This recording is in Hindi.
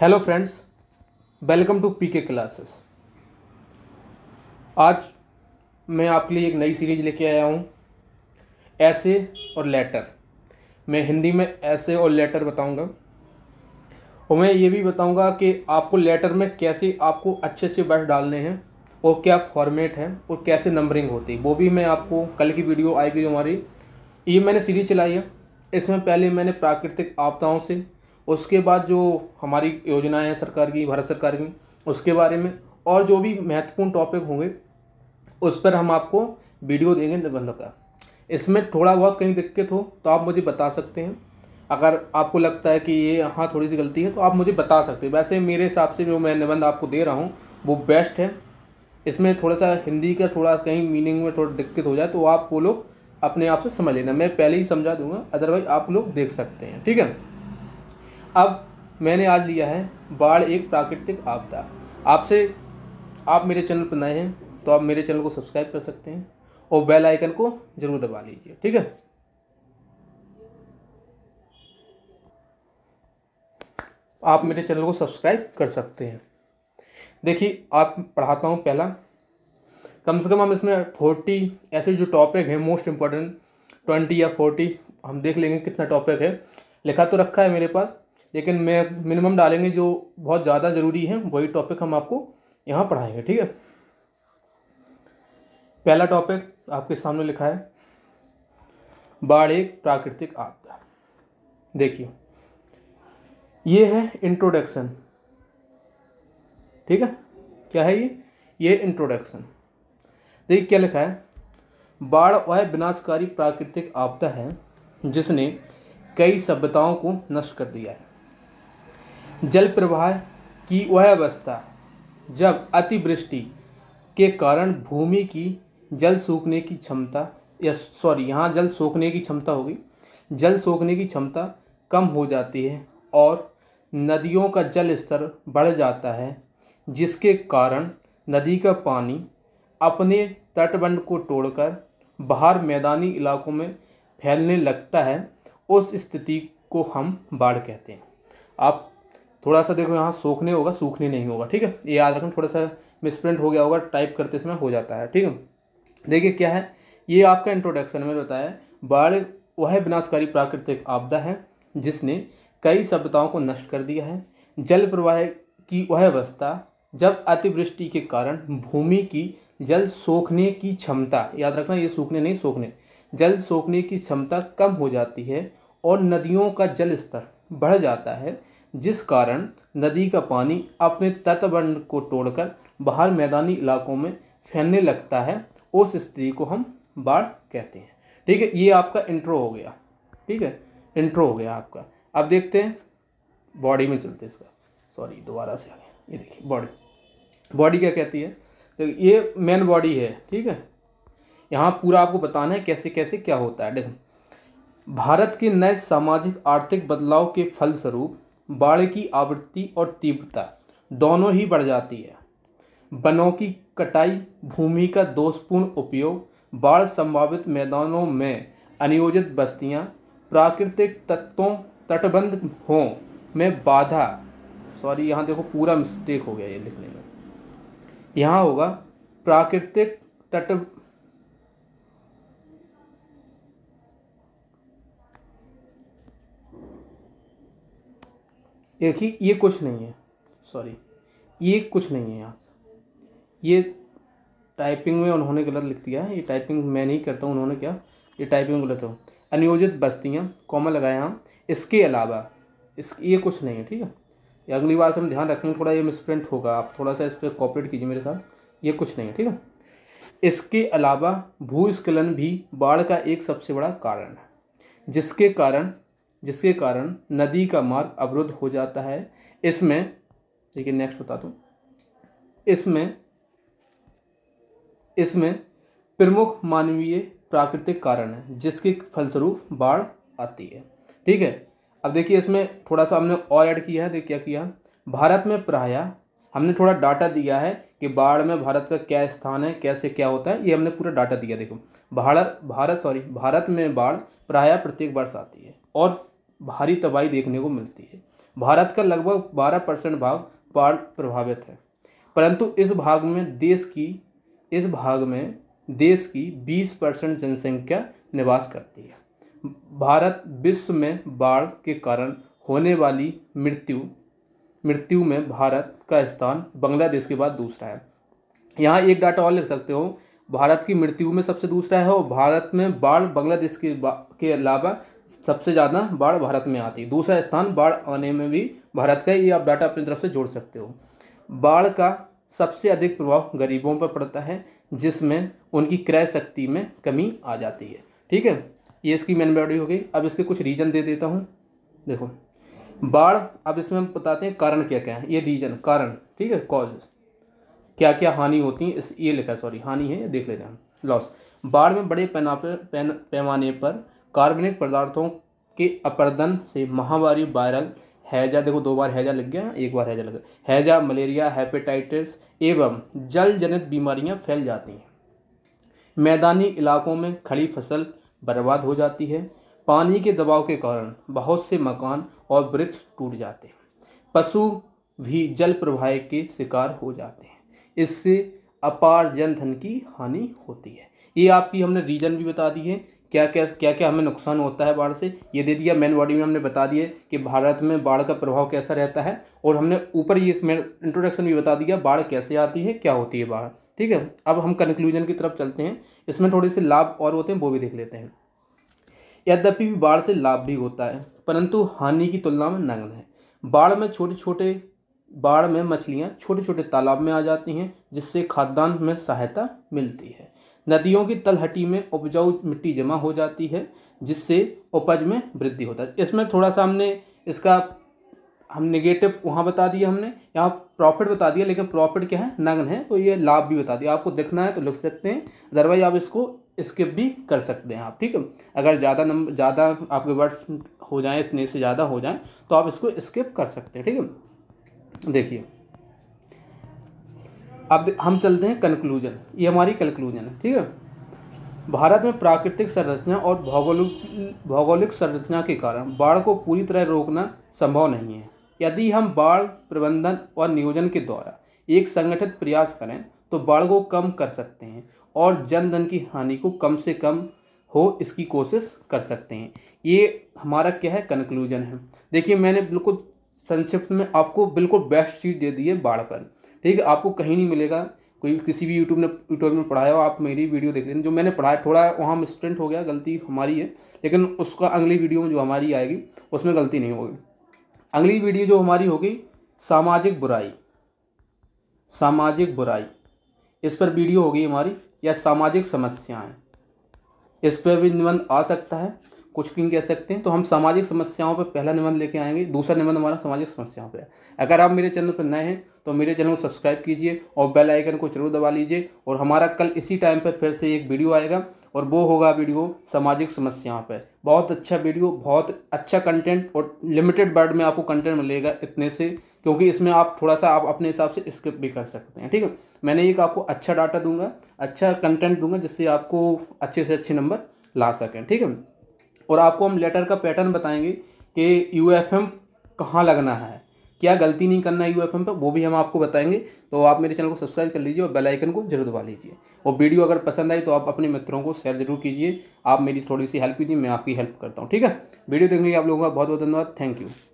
hello friends welcome to PK classes आज मैं आपके लिए एक नई सीरीज लेके आया हूँ ऐसे और लेटर मैं हिंदी में ऐसे और लेटर बताऊँगा और मैं ये भी बताऊँगा कि आपको लेटर में कैसे आपको अच्छे से बैठ डालने हैं और क्या फॉर्मेट है और कैसे नंबरिंग होती है वो भी मैं आपको कल की वीडियो आएगी हमारी ये मैंने सीरीज चलाई है इसमें पहले मैंने प्राकृतिक आपदाओं से उसके बाद जो हमारी योजनाएं हैं सरकार की भारत सरकार की उसके बारे में और जो भी महत्वपूर्ण टॉपिक होंगे उस पर हम आपको वीडियो देंगे निबंध का इसमें थोड़ा बहुत कहीं दिक्कत हो तो आप मुझे बता सकते हैं अगर आपको लगता है कि ये हाँ थोड़ी सी गलती है तो आप मुझे बता सकते हैं वैसे मेरे हिसाब से जो मैं निबंध आपको दे रहा हूँ वो बेस्ट है इसमें थोड़ा सा हिंदी का थोड़ा कहीं मीनिंग में थोड़ा दिक्कत हो जाए तो आप वो लोग अपने आप से समझ लेना मैं पहले ही समझा दूंगा अदरवाइज आप लोग देख सकते हैं ठीक है अब मैंने आज लिया है बाढ़ एक प्राकृतिक आपदा आपसे आप मेरे चैनल पर नए हैं तो आप मेरे चैनल को सब्सक्राइब कर सकते हैं और बेल आइकन को ज़रूर दबा लीजिए ठीक है आप मेरे चैनल को सब्सक्राइब कर सकते हैं देखिए आप पढ़ाता हूँ पहला कम से कम हम इसमें फोर्टी ऐसे जो टॉपिक हैं मोस्ट इम्पॉर्टेंट ट्वेंटी या फोर्टी हम देख लेंगे कितना टॉपिक है लिखा तो रखा है मेरे पास लेकिन मैं मिनिमम डालेंगे जो बहुत ज़्यादा ज़रूरी है वही टॉपिक हम आपको यहाँ पढ़ाएंगे ठीक है पहला टॉपिक आपके सामने लिखा है बाढ़ एक प्राकृतिक आपदा देखिए ये है इंट्रोडक्शन ठीक है क्या है ये ये इंट्रोडक्शन देखिए क्या लिखा है बाढ़ वह विनाशकारी प्राकृतिक आपदा है जिसने कई सभ्यताओं को नष्ट कर दिया है जल प्रवाह की वह अवस्था जब अतिवृष्टि के कारण भूमि की जल सूखने की क्षमता या सॉरी यहाँ जल सोखने की क्षमता होगी जल सोखने की क्षमता कम हो जाती है और नदियों का जल स्तर बढ़ जाता है जिसके कारण नदी का पानी अपने तटबंध को तोड़कर बाहर मैदानी इलाकों में फैलने लगता है उस स्थिति को हम बाढ़ कहते हैं आप थोड़ा सा देखो यहाँ सूखने होगा सूखने नहीं होगा ठीक है ये याद रखना थोड़ा सा मिसप्रिंट हो गया होगा टाइप करते समय हो जाता है ठीक है देखिए क्या है ये आपका इंट्रोडक्शन में बताया बाढ़ वह विनाशकारी प्राकृतिक आपदा है जिसने कई सभ्यताओं को नष्ट कर दिया है जल प्रवाह की वह अवस्था जब अतिवृष्टि के कारण भूमि की जल सोखने की क्षमता याद रखना ये सूखने नहीं सोखने जल सोखने की क्षमता कम हो जाती है और नदियों का जल स्तर बढ़ जाता है जिस कारण नदी का पानी अपने तटबंध को तोड़कर बाहर मैदानी इलाकों में फैलने लगता है उस स्थिति को हम बाढ़ कहते हैं ठीक है ये आपका इंट्रो हो गया ठीक है इंट्रो हो गया आपका अब देखते हैं बॉडी में चलते इसका सॉरी दोबारा से आ गया ये देखिए बॉडी बॉडी क्या कहती है तो ये मेन बॉडी है ठीक है यहाँ पूरा आपको बताना है कैसे कैसे क्या होता है देखो भारत के नए सामाजिक आर्थिक बदलाव के फलस्वरूप बाढ़ की आवृत्ति और तीव्रता दोनों ही बढ़ जाती है वनों की कटाई भूमि का दोषपूर्ण उपयोग बाढ़ संभावित मैदानों में अनियोजित बस्तियां प्राकृतिक तत्वों तटबंध हों में बाधा सॉरी यहाँ देखो पूरा मिस्टेक हो गया ये लिखने में यहाँ होगा प्राकृतिक तट देखिए ये कुछ नहीं है सॉरी ये कुछ नहीं है यहाँ से ये टाइपिंग में उन्होंने गलत लिख दिया है ये टाइपिंग मैं नहीं करता हूँ उन्होंने क्या ये टाइपिंग गलत हो अनियोजित बस्तियाँ कॉमा लगाया हम इसके अलावा इस ये कुछ नहीं है ठीक है ये अगली बार से हम ध्यान रखेंगे थोड़ा ये मिसप्रिंट होगा आप थोड़ा सा इस पर कॉपरेट कीजिए मेरे साथ ये कुछ नहीं है ठीक है इसके अलावा भूस्खलन भी बाढ़ का एक सबसे बड़ा कारण है जिसके कारण जिसके कारण नदी का मार्ग अवरुद्ध हो जाता है इसमें देखिए नेक्स्ट बता दूँ इसमें इसमें प्रमुख मानवीय प्राकृतिक कारण है जिसके फलस्वरूप बाढ़ आती है ठीक है अब देखिए इसमें थोड़ा सा हमने और ऐड किया है देखिए क्या किया भारत में प्राय हमने थोड़ा डाटा दिया है कि बाढ़ में भारत का क्या स्थान है कैसे क्या होता है ये हमने पूरा डाटा दिया देखो भारत भारत सॉरी भारत में बाढ़ प्राय प्रत्येक वर्ष आती है और भारी तबाही देखने को मिलती है भारत का लगभग 12 परसेंट भाग बाढ़ प्रभावित है परंतु इस भाग में देश की इस भाग में देश की 20 परसेंट जनसंख्या निवास करती है भारत विश्व में बाढ़ के कारण होने वाली मृत्यु मृत्यु में भारत का स्थान बांग्लादेश के बाद दूसरा है यहाँ एक डाटा और लिख सकते हो भारत की मृत्यु में सबसे दूसरा है और भारत में बाढ़ बांग्लादेश के के अलावा सबसे ज़्यादा बाढ़ भारत में आती है दूसरा स्थान बाढ़ आने में भी भारत का ये आप डाटा अपनी तरफ से जोड़ सकते हो बाढ़ का सबसे अधिक प्रभाव गरीबों पर पड़ता है जिसमें उनकी क्रय शक्ति में कमी आ जाती है ठीक है ये इसकी मेन बॉडी हो गई अब इसके कुछ रीजन दे देता हूँ देखो बाढ़ अब इसमें हम बताते हैं कारण क्या क्या है ये रीजन कारण ठीक है कॉज क्या क्या हानि होती है इस ये लिखा है सॉरी हानि है ये देख लेते हैं लॉस बाढ़ में बड़े पैना पैमाने पर कार्बनिक पदार्थों के अपर्दन से महावारी वायरल हैजा देखो दो बार हैजा लग गया एक बार हैजा लग गया हैजा मलेरिया हेपेटाइटिस एवं जल जनित बीमारियां फैल जाती हैं मैदानी इलाकों में खड़ी फसल बर्बाद हो जाती है पानी के दबाव के कारण बहुत से मकान और वृक्ष टूट जाते हैं पशु भी जल प्रवाह के शिकार हो जाते हैं इससे अपार जनधन की हानि होती है ये आपकी हमने रीजन भी बता दी है क्या क्या क्या क्या हमें नुकसान होता है बाढ़ से ये दे दिया मेन बॉडी में हमने बता दिए कि भारत में बाढ़ का प्रभाव कैसा रहता है और हमने ऊपर ये इसमें इंट्रोडक्शन भी बता दिया बाढ़ कैसे आती है क्या होती है बाढ़ ठीक है अब हम कंक्लूजन की तरफ चलते हैं इसमें थोड़े से लाभ और होते हैं वो भी देख लेते हैं यद्यपि भी बाढ़ से लाभ भी होता है परंतु हानि की तुलना में नग्न है बाढ़ में छोटे छोटे बाढ़ में मछलियाँ छोटे छोटे तालाब में आ जाती हैं जिससे खाद्यान्न में सहायता मिलती है नदियों की तलहटी में उपजाऊ मिट्टी जमा हो जाती है जिससे उपज में वृद्धि होता है इसमें थोड़ा सा हमने इसका हम नेगेटिव वहाँ बता दिया हमने यहाँ प्रॉफिट बता दिया लेकिन प्रॉफिट क्या है नग्न है तो ये लाभ भी बता दिया आपको देखना है तो लिख सकते हैं अदरवाइज आप इसको स्किप भी कर सकते हैं आप ठीक है अगर ज़्यादा नंबर ज़्यादा आपके वर्ड्स हो जाएँ इतने से ज़्यादा हो जाएँ तो आप इसको स्किप कर सकते हैं ठीक है देखिए अब हम चलते हैं कंक्लूजन ये हमारी कंक्लूजन है ठीक है भारत में प्राकृतिक संरचना और भौगोलिक भौगोलिक संरचना के कारण बाढ़ को पूरी तरह रोकना संभव नहीं है यदि हम बाढ़ प्रबंधन और नियोजन के द्वारा एक संगठित प्रयास करें तो बाढ़ को कम कर सकते हैं और जन धन की हानि को कम से कम हो इसकी कोशिश कर सकते हैं ये हमारा क्या है कंक्लूजन है देखिए मैंने बिल्कुल संक्षिप्त में आपको बिल्कुल बेस्ट चीज़ दे दी है बाढ़ पर ठीक है आपको कहीं नहीं मिलेगा कोई किसी भी यूट्यूब ने यूट्यूब में पढ़ाया हो आप मेरी वीडियो देख लेना जो मैंने पढ़ाया थोड़ा वहाँ मिसप्रिंट हो गया गलती हमारी है लेकिन उसका अगली वीडियो में जो हमारी आएगी उसमें गलती नहीं होगी अगली वीडियो जो हमारी होगी सामाजिक बुराई सामाजिक बुराई इस पर वीडियो होगी हमारी या सामाजिक समस्याएं इस पर भी निबंध आ सकता है कुछ भी कह सकते हैं तो हम सामाजिक समस्याओं पर पहला निबंध लेके आएंगे दूसरा निबंध हमारा सामाजिक समस्याओं पर है अगर आप मेरे चैनल पर नए हैं तो मेरे चैनल को सब्सक्राइब कीजिए और बेल आइकन को जरूर दबा लीजिए और हमारा कल इसी टाइम पर फिर से एक वीडियो आएगा और वो होगा वीडियो सामाजिक समस्याओं पर बहुत अच्छा वीडियो बहुत अच्छा कंटेंट और लिमिटेड वर्ड में आपको कंटेंट मिलेगा इतने से क्योंकि इसमें आप थोड़ा सा आप अपने हिसाब से स्किप भी कर सकते हैं ठीक है मैंने एक आपको अच्छा डाटा दूंगा अच्छा कंटेंट दूंगा जिससे आपको अच्छे से अच्छे नंबर ला सकें ठीक है और आपको हम लेटर का पैटर्न बताएंगे कि यू एफ एम कहाँ लगना है क्या गलती नहीं करना है यू एफ एम पर वो भी हम आपको बताएंगे तो आप मेरे चैनल को सब्सक्राइब कर लीजिए और बेल आइकन को जरूर दबा लीजिए और वीडियो अगर पसंद आई तो आप अपने मित्रों को शेयर जरूर कीजिए आप मेरी थोड़ी सी हेल्प कीजिए मैं आपकी हेल्प करता हूँ ठीक है वीडियो देखने के लिए आप लोगों का बहुत बहुत धन्यवाद थैंक यू